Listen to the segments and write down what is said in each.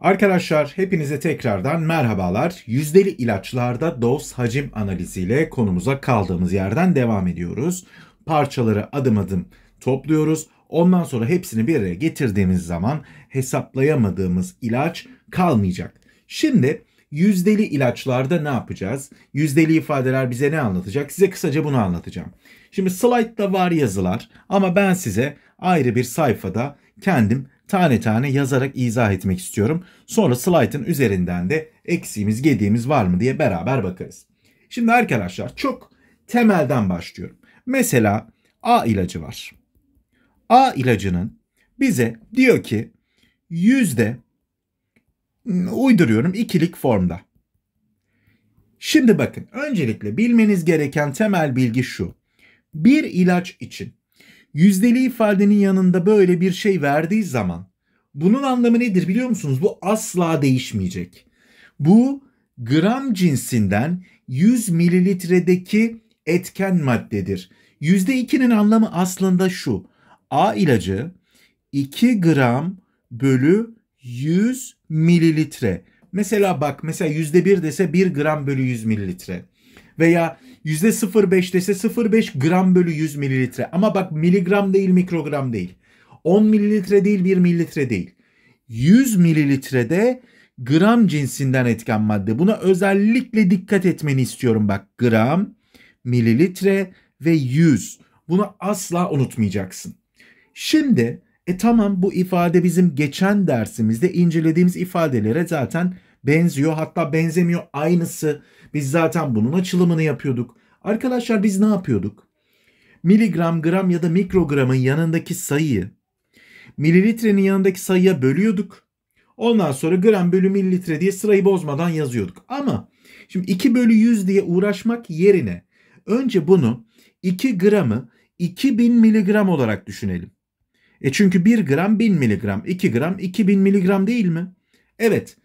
Arkadaşlar hepinize tekrardan merhabalar. Yüzdeli ilaçlarda doz hacim analiziyle konumuza kaldığımız yerden devam ediyoruz. Parçaları adım adım topluyoruz. Ondan sonra hepsini bir araya getirdiğimiz zaman hesaplayamadığımız ilaç kalmayacak. Şimdi yüzdeli ilaçlarda ne yapacağız? Yüzdeli ifadeler bize ne anlatacak? Size kısaca bunu anlatacağım. Şimdi slaytta var yazılar ama ben size ayrı bir sayfada kendim tane tane yazarak izah etmek istiyorum. Sonra slaytın üzerinden de eksiğimiz, gediğimiz var mı diye beraber bakarız. Şimdi arkadaşlar çok temelden başlıyorum. Mesela A ilacı var. A ilacının bize diyor ki yüzde uyduruyorum ikilik formda. Şimdi bakın öncelikle bilmeniz gereken temel bilgi şu. Bir ilaç için yüzdeli ifadenin yanında böyle bir şey verdiği zaman bunun anlamı nedir biliyor musunuz? Bu asla değişmeyecek. Bu gram cinsinden 100 mililitredeki etken maddedir. %2'nin anlamı aslında şu. A ilacı 2 gram bölü 100 mililitre. Mesela bak mesela %1 dese 1 gram bölü 100 mililitre veya %05 dese 0,5 gram bölü 100 mililitre. Ama bak miligram değil mikrogram değil. 10 mililitre değil 1 mililitre değil. 100 mililitrede gram cinsinden etken madde. Buna özellikle dikkat etmeni istiyorum bak. Gram, mililitre ve 100. Bunu asla unutmayacaksın. Şimdi e tamam bu ifade bizim geçen dersimizde incelediğimiz ifadelere zaten benziyor. Hatta benzemiyor aynısı biz zaten bunun açılımını yapıyorduk. Arkadaşlar biz ne yapıyorduk? Miligram, gram ya da mikrogramın yanındaki sayıyı mililitrenin yanındaki sayıya bölüyorduk. Ondan sonra gram bölü mililitre diye sırayı bozmadan yazıyorduk. Ama şimdi 2 bölü 100 diye uğraşmak yerine önce bunu 2 gramı 2000 miligram olarak düşünelim. E çünkü 1 gram 1000 miligram, 2 gram 2000 miligram değil mi? Evet.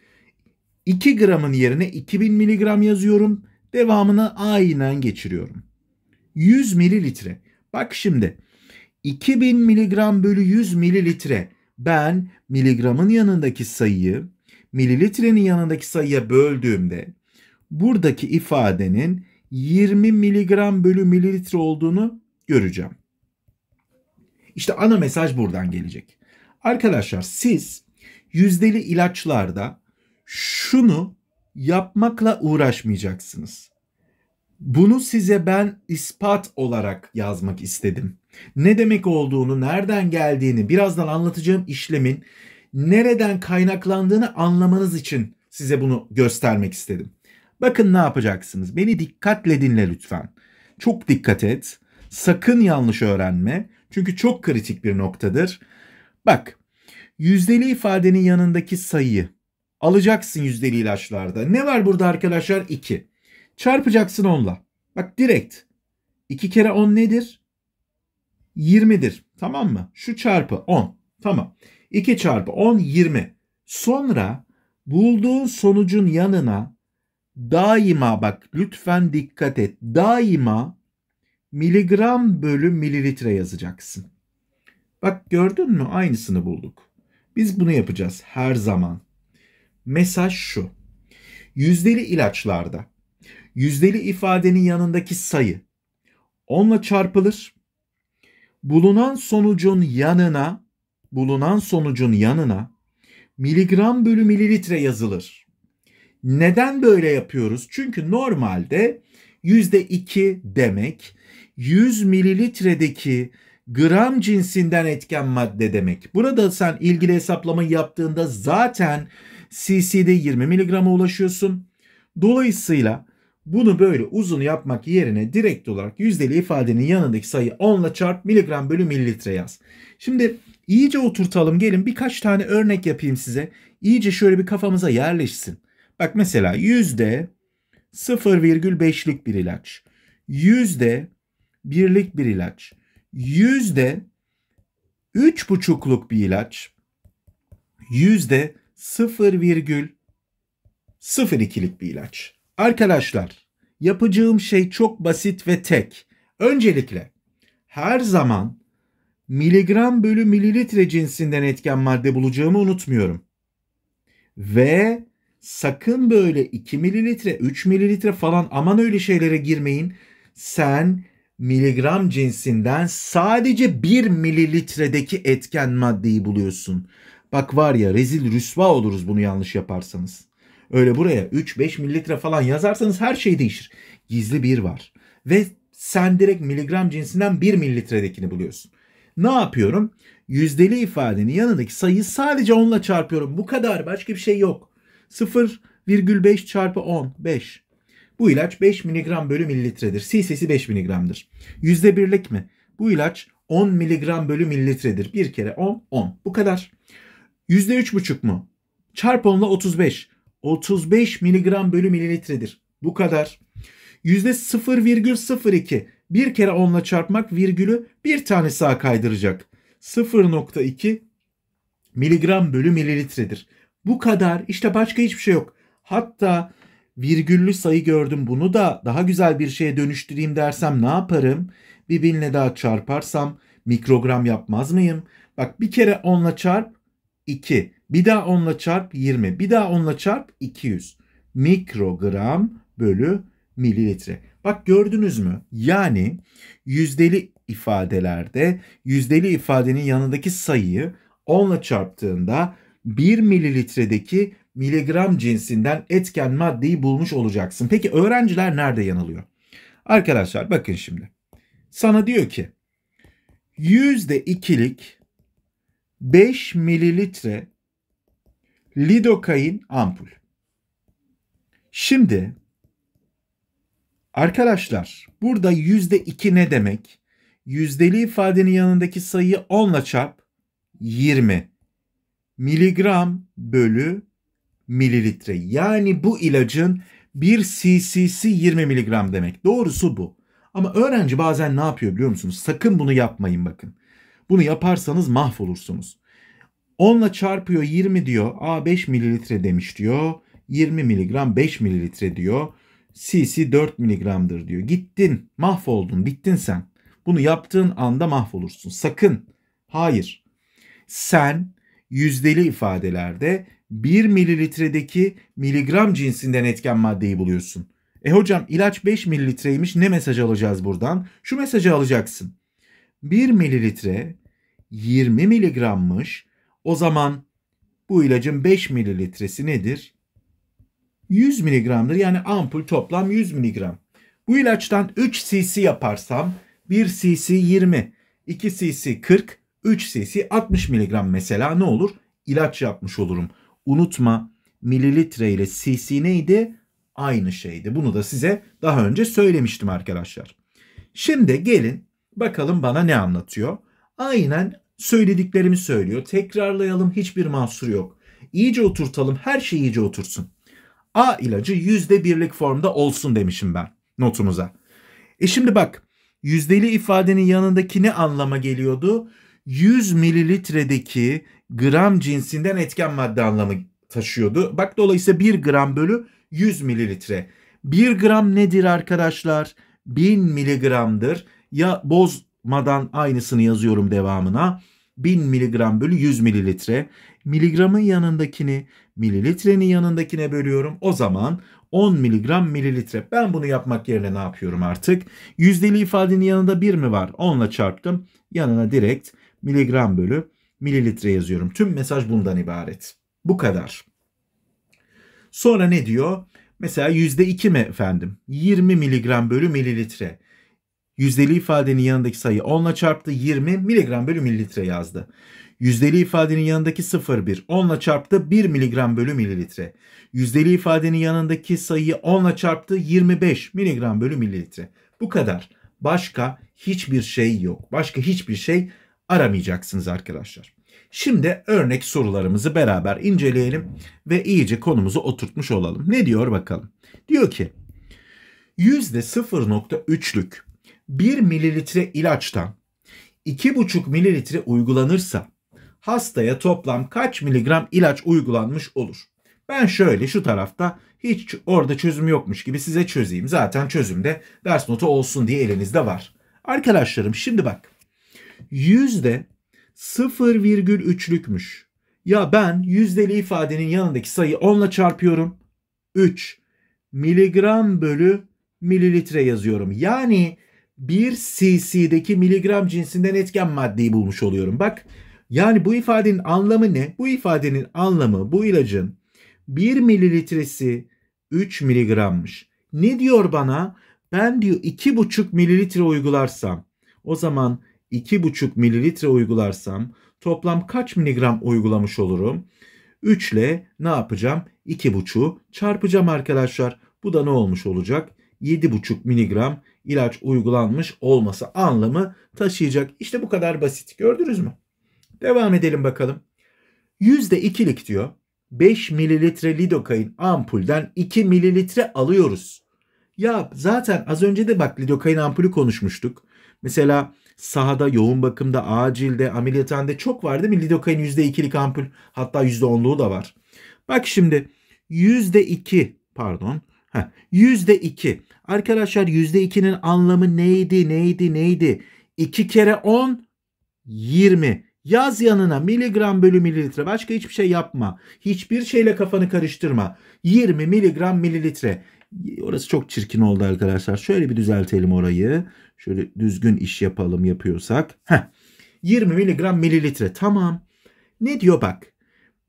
2 gramın yerine 2000 miligram yazıyorum. Devamını aynen geçiriyorum. 100 mililitre. Bak şimdi 2000 miligram bölü 100 mililitre. Ben miligramın yanındaki sayıyı mililitrenin yanındaki sayıya böldüğümde buradaki ifadenin 20 miligram bölü mililitre olduğunu göreceğim. İşte ana mesaj buradan gelecek. Arkadaşlar siz yüzdeli ilaçlarda şunu yapmakla uğraşmayacaksınız. Bunu size ben ispat olarak yazmak istedim. Ne demek olduğunu, nereden geldiğini, birazdan anlatacağım işlemin nereden kaynaklandığını anlamanız için size bunu göstermek istedim. Bakın ne yapacaksınız. Beni dikkatle dinle lütfen. Çok dikkat et. Sakın yanlış öğrenme. Çünkü çok kritik bir noktadır. Bak, yüzdeli ifadenin yanındaki sayıyı alacaksın yüzdeli ilaçlarda. Ne var burada arkadaşlar? 2. Çarpacaksın 10'la. Bak direkt. 2 kere 10 nedir? 20'dir. Tamam mı? Şu çarpı 10. Tamam. 2 çarpı 10 20. Sonra bulduğun sonucun yanına daima bak lütfen dikkat et. Daima miligram bölü mililitre yazacaksın. Bak gördün mü? Aynısını bulduk. Biz bunu yapacağız her zaman. Mesaj şu. Yüzdeli ilaçlarda yüzdeli ifadenin yanındaki sayı onla çarpılır. Bulunan sonucun yanına bulunan sonucun yanına miligram bölü mililitre yazılır. Neden böyle yapıyoruz? Çünkü normalde yüzde iki demek 100 mililitredeki gram cinsinden etken madde demek. Burada sen ilgili hesaplamayı yaptığında zaten cc'de 20 mg'a ulaşıyorsun. Dolayısıyla bunu böyle uzun yapmak yerine direkt olarak yüzdeli ifadenin yanındaki sayı 10 ile çarp miligram bölü mililitre yaz. Şimdi iyice oturtalım gelin birkaç tane örnek yapayım size. İyice şöyle bir kafamıza yerleşsin. Bak mesela yüzde 0,5'lik bir ilaç. Yüzde birlik bir ilaç. Yüzde üç buçukluk bir ilaç. Yüzde 0,02'lik bir ilaç. Arkadaşlar yapacağım şey çok basit ve tek. Öncelikle her zaman miligram bölü mililitre cinsinden etken madde bulacağımı unutmuyorum. Ve sakın böyle 2 mililitre, 3 mililitre falan aman öyle şeylere girmeyin. Sen miligram cinsinden sadece 1 mililitredeki etken maddeyi buluyorsun. Bak var ya rezil rüsva oluruz bunu yanlış yaparsanız. Öyle buraya 3-5 mililitre falan yazarsanız her şey değişir. Gizli bir var. Ve sen direkt miligram cinsinden 1 mililitredekini buluyorsun. Ne yapıyorum? Yüzdeli ifadenin yanındaki sayıyı sadece 10 çarpıyorum. Bu kadar başka bir şey yok. 0,5 çarpı 10, 5. Bu ilaç 5 mg bölü mililitredir. CC'si 5 mg'dir. %1'lik mi? Bu ilaç 10 mg bölü mililitredir. Bir kere 10, 10. Bu kadar. %3,5 mu? Çarp 10 ile 35. 35 mg bölü mililitredir. Bu kadar. %0,02. Bir kere 10 ile çarpmak virgülü bir tane sağ kaydıracak. 0,2 miligram bölü mililitredir. Bu kadar. İşte başka hiçbir şey yok. Hatta virgüllü sayı gördüm bunu da daha güzel bir şeye dönüştüreyim dersem ne yaparım? Bir binle daha çarparsam mikrogram yapmaz mıyım? Bak bir kere onla çarp 2. Bir daha onla çarp 20. Bir daha onla çarp 200. Mikrogram bölü mililitre. Bak gördünüz mü? Yani yüzdeli ifadelerde yüzdeli ifadenin yanındaki sayıyı onla çarptığında 1 mililitredeki miligram cinsinden etken maddeyi bulmuş olacaksın. Peki öğrenciler nerede yanılıyor? Arkadaşlar bakın şimdi. Sana diyor ki %2'lik 5 mililitre lidokain ampul. Şimdi arkadaşlar burada %2 ne demek? Yüzdeli ifadenin yanındaki sayıyı 10 ile çarp 20 miligram bölü mililitre. Yani bu ilacın 1 cc'si 20 miligram demek. Doğrusu bu. Ama öğrenci bazen ne yapıyor biliyor musunuz? Sakın bunu yapmayın bakın. Bunu yaparsanız mahvolursunuz. 10 çarpıyor 20 diyor. A 5 mililitre demiş diyor. 20 miligram 5 mililitre diyor. CC 4 miligramdır diyor. Gittin mahvoldun bittin sen. Bunu yaptığın anda mahvolursun. Sakın. Hayır. Sen yüzdeli ifadelerde 1 mililitredeki miligram cinsinden etken maddeyi buluyorsun. E hocam ilaç 5 mililitreymiş ne mesaj alacağız buradan? Şu mesajı alacaksın. 1 mililitre 20 miligrammış. O zaman bu ilacın 5 mililitresi nedir? 100 miligramdır. Yani ampul toplam 100 miligram. Bu ilaçtan 3 cc yaparsam 1 cc 20, 2 cc 40, 3 cc 60 miligram mesela ne olur? İlaç yapmış olurum unutma mililitre ile cc neydi? Aynı şeydi. Bunu da size daha önce söylemiştim arkadaşlar. Şimdi gelin bakalım bana ne anlatıyor. Aynen söylediklerimi söylüyor. Tekrarlayalım hiçbir mahsur yok. İyice oturtalım her şey iyice otursun. A ilacı yüzde birlik formda olsun demişim ben notumuza. E şimdi bak yüzdeli ifadenin yanındaki ne anlama geliyordu? 100 mililitredeki gram cinsinden etken madde anlamı taşıyordu. Bak dolayısıyla 1 gram bölü 100 mililitre. 1 gram nedir arkadaşlar? 1000 miligramdır. Ya bozmadan aynısını yazıyorum devamına. 1000 miligram bölü 100 mililitre. Miligramın yanındakini mililitrenin yanındakine bölüyorum. O zaman 10 miligram mililitre. Ben bunu yapmak yerine ne yapıyorum artık? Yüzdeli ifadenin yanında 1 mi var? 10 çarptım. Yanına direkt miligram bölü mililitre yazıyorum. Tüm mesaj bundan ibaret. Bu kadar. Sonra ne diyor? Mesela yüzde iki mi efendim? 20 miligram bölü mililitre. Yüzdeli ifadenin yanındaki sayı 10 ile çarptı 20 miligram bölü mililitre yazdı. Yüzdeli ifadenin yanındaki 0,1 10 ile çarptı 1 miligram bölü mililitre. Yüzdeli ifadenin yanındaki sayı 10 ile çarptı 25 miligram bölü mililitre. Bu kadar. Başka hiçbir şey yok. Başka hiçbir şey aramayacaksınız arkadaşlar. Şimdi örnek sorularımızı beraber inceleyelim ve iyice konumuzu oturtmuş olalım. Ne diyor bakalım? Diyor ki %0.3'lük 1 mililitre ilaçtan 2,5 mililitre uygulanırsa hastaya toplam kaç miligram ilaç uygulanmış olur? Ben şöyle şu tarafta hiç orada çözüm yokmuş gibi size çözeyim. Zaten çözüm de ders notu olsun diye elinizde var. Arkadaşlarım şimdi bak yüzde 0,3'lükmüş. Ya ben yüzdeli ifadenin yanındaki sayı 10 ile çarpıyorum. 3 miligram bölü mililitre yazıyorum. Yani 1 cc'deki miligram cinsinden etken maddeyi bulmuş oluyorum. Bak yani bu ifadenin anlamı ne? Bu ifadenin anlamı bu ilacın 1 mililitresi 3 miligrammış. Ne diyor bana? Ben diyor 2,5 mililitre uygularsam o zaman 2,5 mililitre uygularsam toplam kaç miligram uygulamış olurum? 3 ile ne yapacağım? 2,5'u çarpacağım arkadaşlar. Bu da ne olmuş olacak? 7,5 miligram ilaç uygulanmış olması anlamı taşıyacak. İşte bu kadar basit. Gördünüz mü? Devam edelim bakalım. %2'lik diyor. 5 mililitre lidokain ampulden 2 mililitre alıyoruz. Ya zaten az önce de bak lidokain ampulü konuşmuştuk. Mesela sahada, yoğun bakımda, acilde, ameliyathanede çok var değil mi? Lidokain %2'lik ampul hatta %10'luğu da var. Bak şimdi %2 pardon Heh, %2. Arkadaşlar %2'nin anlamı neydi neydi neydi? 2 kere 10 20. Yaz yanına miligram bölü mililitre. Başka hiçbir şey yapma. Hiçbir şeyle kafanı karıştırma. 20 miligram mililitre. Orası çok çirkin oldu arkadaşlar. Şöyle bir düzeltelim orayı. Şöyle düzgün iş yapalım yapıyorsak. Heh. 20 miligram mililitre tamam. Ne diyor bak.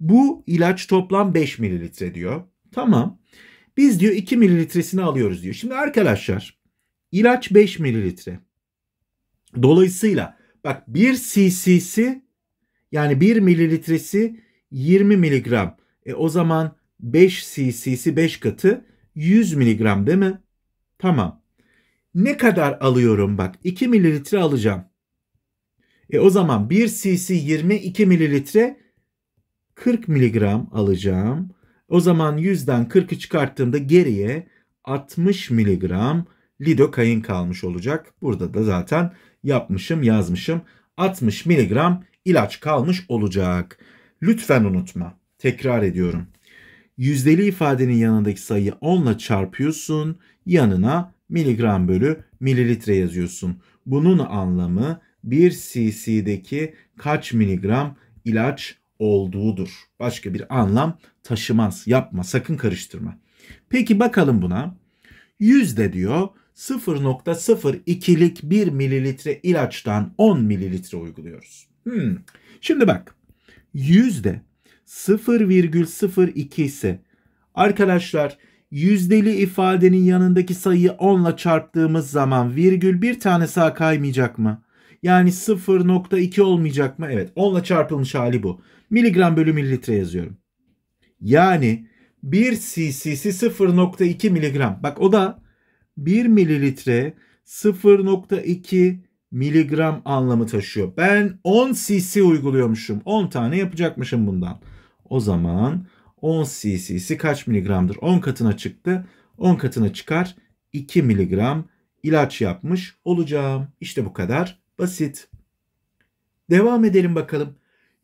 Bu ilaç toplam 5 mililitre diyor. Tamam. Biz diyor 2 mililitresini alıyoruz diyor. Şimdi arkadaşlar ilaç 5 mililitre. Dolayısıyla bak 1 cc'si yani 1 mililitresi 20 miligram. E o zaman 5 cc'si 5 katı 100 miligram değil mi? Tamam. Ne kadar alıyorum bak 2 mililitre alacağım. E o zaman 1 cc 22 mililitre 40 miligram alacağım. O zaman 100'den 40'ı çıkarttığımda geriye 60 miligram lidokain kalmış olacak. Burada da zaten yapmışım yazmışım 60 miligram ilaç kalmış olacak. Lütfen unutma. Tekrar ediyorum yüzdeli ifadenin yanındaki sayıyı 10 ile çarpıyorsun. Yanına miligram bölü mililitre yazıyorsun. Bunun anlamı 1 cc'deki kaç miligram ilaç olduğudur. Başka bir anlam taşımaz. Yapma sakın karıştırma. Peki bakalım buna. Yüzde diyor 0.02'lik 1 mililitre ilaçtan 10 mililitre uyguluyoruz. Hmm. Şimdi bak yüzde 0,02 ise arkadaşlar yüzdeli ifadenin yanındaki sayıyı 10 ile çarptığımız zaman virgül bir tane sağ kaymayacak mı? Yani 0.2 olmayacak mı? Evet 10 ile çarpılmış hali bu. Miligram bölü mililitre yazıyorum. Yani 1 cc'si 0.2 miligram. Bak o da 1 mililitre 0.2 miligram anlamı taşıyor. Ben 10 cc uyguluyormuşum. 10 tane yapacakmışım bundan. O zaman 10 cc'si kaç miligramdır? 10 katına çıktı. 10 katına çıkar. 2 miligram ilaç yapmış olacağım. İşte bu kadar basit. Devam edelim bakalım.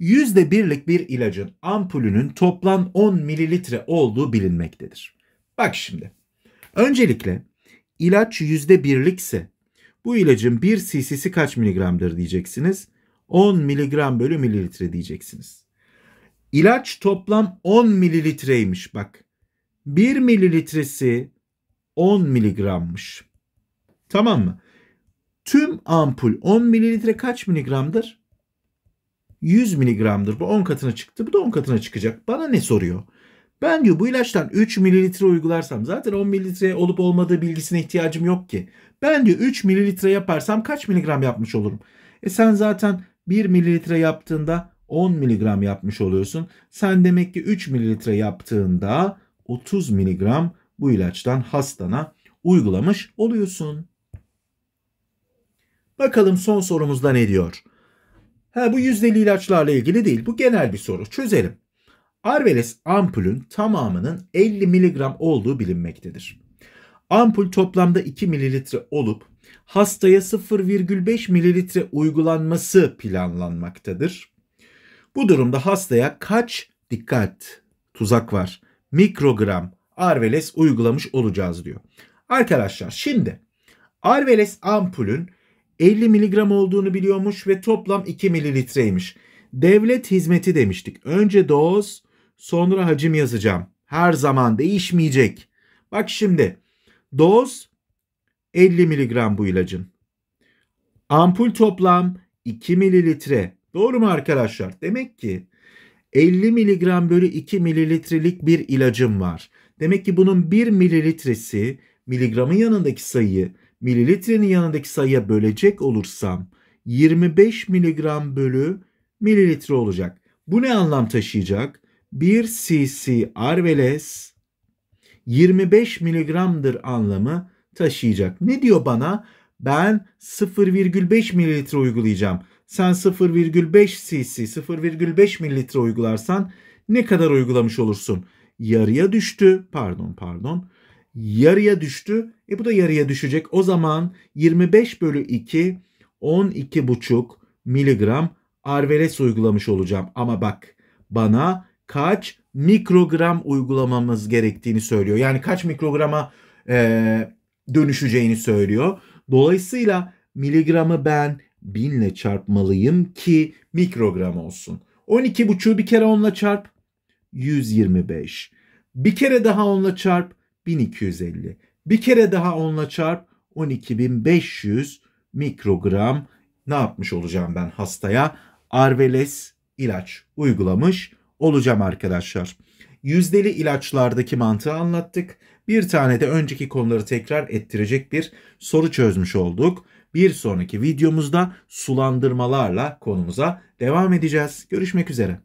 %1'lik bir ilacın ampulünün toplam 10 mililitre olduğu bilinmektedir. Bak şimdi. Öncelikle ilaç %1'likse bu ilacın 1 cc'si kaç miligramdır diyeceksiniz. 10 miligram bölü mililitre diyeceksiniz. İlaç toplam 10 mililitreymiş bak. 1 mililitresi 10 miligrammış. Tamam mı? Tüm ampul 10 mililitre kaç miligramdır? 100 miligramdır. Bu 10 katına çıktı. Bu da 10 katına çıkacak. Bana ne soruyor? Ben diyor bu ilaçtan 3 mililitre uygularsam zaten 10 mililitre olup olmadığı bilgisine ihtiyacım yok ki. Ben diyor 3 mililitre yaparsam kaç miligram yapmış olurum? E sen zaten 1 mililitre yaptığında 10 mg yapmış oluyorsun. Sen demek ki 3 mililitre yaptığında 30 mg bu ilaçtan hastana uygulamış oluyorsun. Bakalım son sorumuzda ne diyor? Ha bu yüzdeli ilaçlarla ilgili değil. Bu genel bir soru. Çözelim. Arveles ampulün tamamının 50 mg olduğu bilinmektedir. Ampul toplamda 2 mililitre olup hastaya 0,5 mililitre uygulanması planlanmaktadır. Bu durumda hastaya kaç dikkat tuzak var mikrogram Arveles uygulamış olacağız diyor. Arkadaşlar şimdi Arveles ampulün 50 miligram olduğunu biliyormuş ve toplam 2 mililitreymiş. Devlet hizmeti demiştik. Önce doz sonra hacim yazacağım. Her zaman değişmeyecek. Bak şimdi doz 50 miligram bu ilacın. Ampul toplam 2 mililitre. Doğru mu arkadaşlar? Demek ki 50 mg bölü 2 mililitrelik bir ilacım var. Demek ki bunun 1 mililitresi miligramın yanındaki sayıyı mililitrenin yanındaki sayıya bölecek olursam 25 miligram bölü mililitre olacak. Bu ne anlam taşıyacak? 1 cc arveles 25 miligramdır anlamı taşıyacak. Ne diyor bana? Ben 0,5 mililitre uygulayacağım sen 0,5 cc 0,5 mililitre uygularsan ne kadar uygulamış olursun? Yarıya düştü. Pardon pardon. Yarıya düştü. E bu da yarıya düşecek. O zaman 25 bölü 2 12,5 miligram arveles uygulamış olacağım. Ama bak bana kaç mikrogram uygulamamız gerektiğini söylüyor. Yani kaç mikrograma e, dönüşeceğini söylüyor. Dolayısıyla miligramı ben Binle çarpmalıyım ki mikrogram olsun. 12,5'u bir kere onla çarp 125. Bir kere daha onla çarp 1250. Bir kere daha onla çarp 12500 mikrogram ne yapmış olacağım ben hastaya? Arveles ilaç uygulamış olacağım arkadaşlar. Yüzdeli ilaçlardaki mantığı anlattık. Bir tane de önceki konuları tekrar ettirecek bir soru çözmüş olduk. Bir sonraki videomuzda sulandırmalarla konumuza devam edeceğiz. Görüşmek üzere.